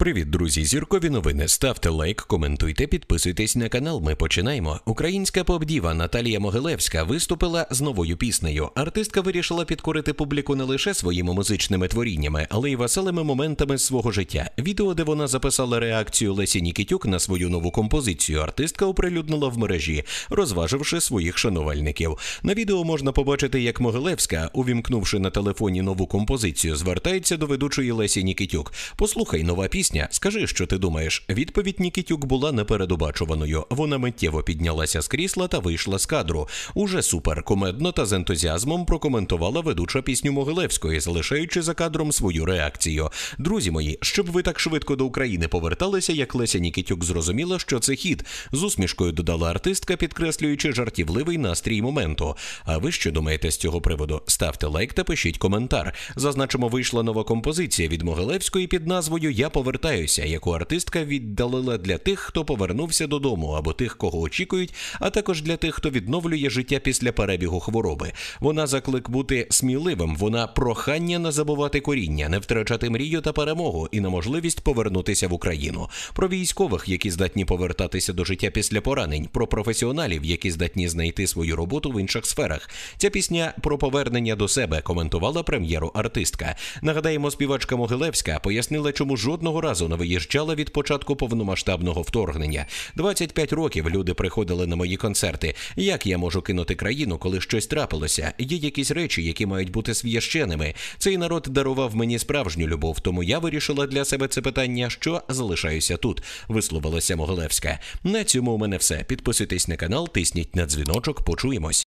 Привіт, друзі! Зіркові новини. Ставте лайк, коментуйте, підписуйтесь на канал. Ми починаємо. Українська попдіва Наталія Могилевська виступила з новою піснею. Артистка вирішила підкорити публіку не лише своїми музичними творіннями, але й веселими моментами свого життя. Відео, де вона записала реакцію Лесі Нікітюк на свою нову композицію. Артистка оприлюднила в мережі, розваживши своїх шанувальників. На відео можна побачити, як Могилевська, увімкнувши на телефоні нову композицію, звертається до ведучої Лесі Нікітюк. Послухай, нова пісня пісня. Скажи, що ти думаєш. Відповідь Нікітюк була непередобачуваною. Вона миттєво піднялася з крісла та вийшла з кадру. Уже супер суперкомедно та з ентузіазмом прокоментувала ведуча пісню Могилевської, залишаючи за кадром свою реакцію. Друзі мої, щоб ви так швидко до України поверталися, як Леся Нікітюк зрозуміла, що це хід з усмішкою додала артистка, підкреслюючи жартівливий настрій моменту. А ви що думаєте з цього приводу? Ставте лайк та пишіть коментар. Зазначимо, вийшла нова композиція від Могилевської під назвою Я повертаюся повертаюся, яку артистка віддалила для тих, хто повернувся додому, або тих, кого очікують, а також для тих, хто відновлює життя після перебігу хвороби. Вона заклик бути сміливим. Вона прохання не забувати коріння, не втрачати мрію та перемогу і на можливість повернутися в Україну. Про військових, які здатні повертатися до життя після поранень, про професіоналів, які здатні знайти свою роботу в інших сферах. Ця пісня про повернення до себе коментувала прем'єру артистка. Нагадаємо, співачка Могилевська пояснила, чому жодного разу разу не виїжджала від початку повномасштабного вторгнення. 25 років люди приходили на мої концерти. Як я можу кинути країну, коли щось трапилося? Є якісь речі, які мають бути священими. Цей народ дарував мені справжню любов, тому я вирішила для себе це питання, що залишаюся тут. Висловилася Могилевська. На цьому у мене все. Підписуйтесь на канал, тисніть на дзвіночок. Почуємось.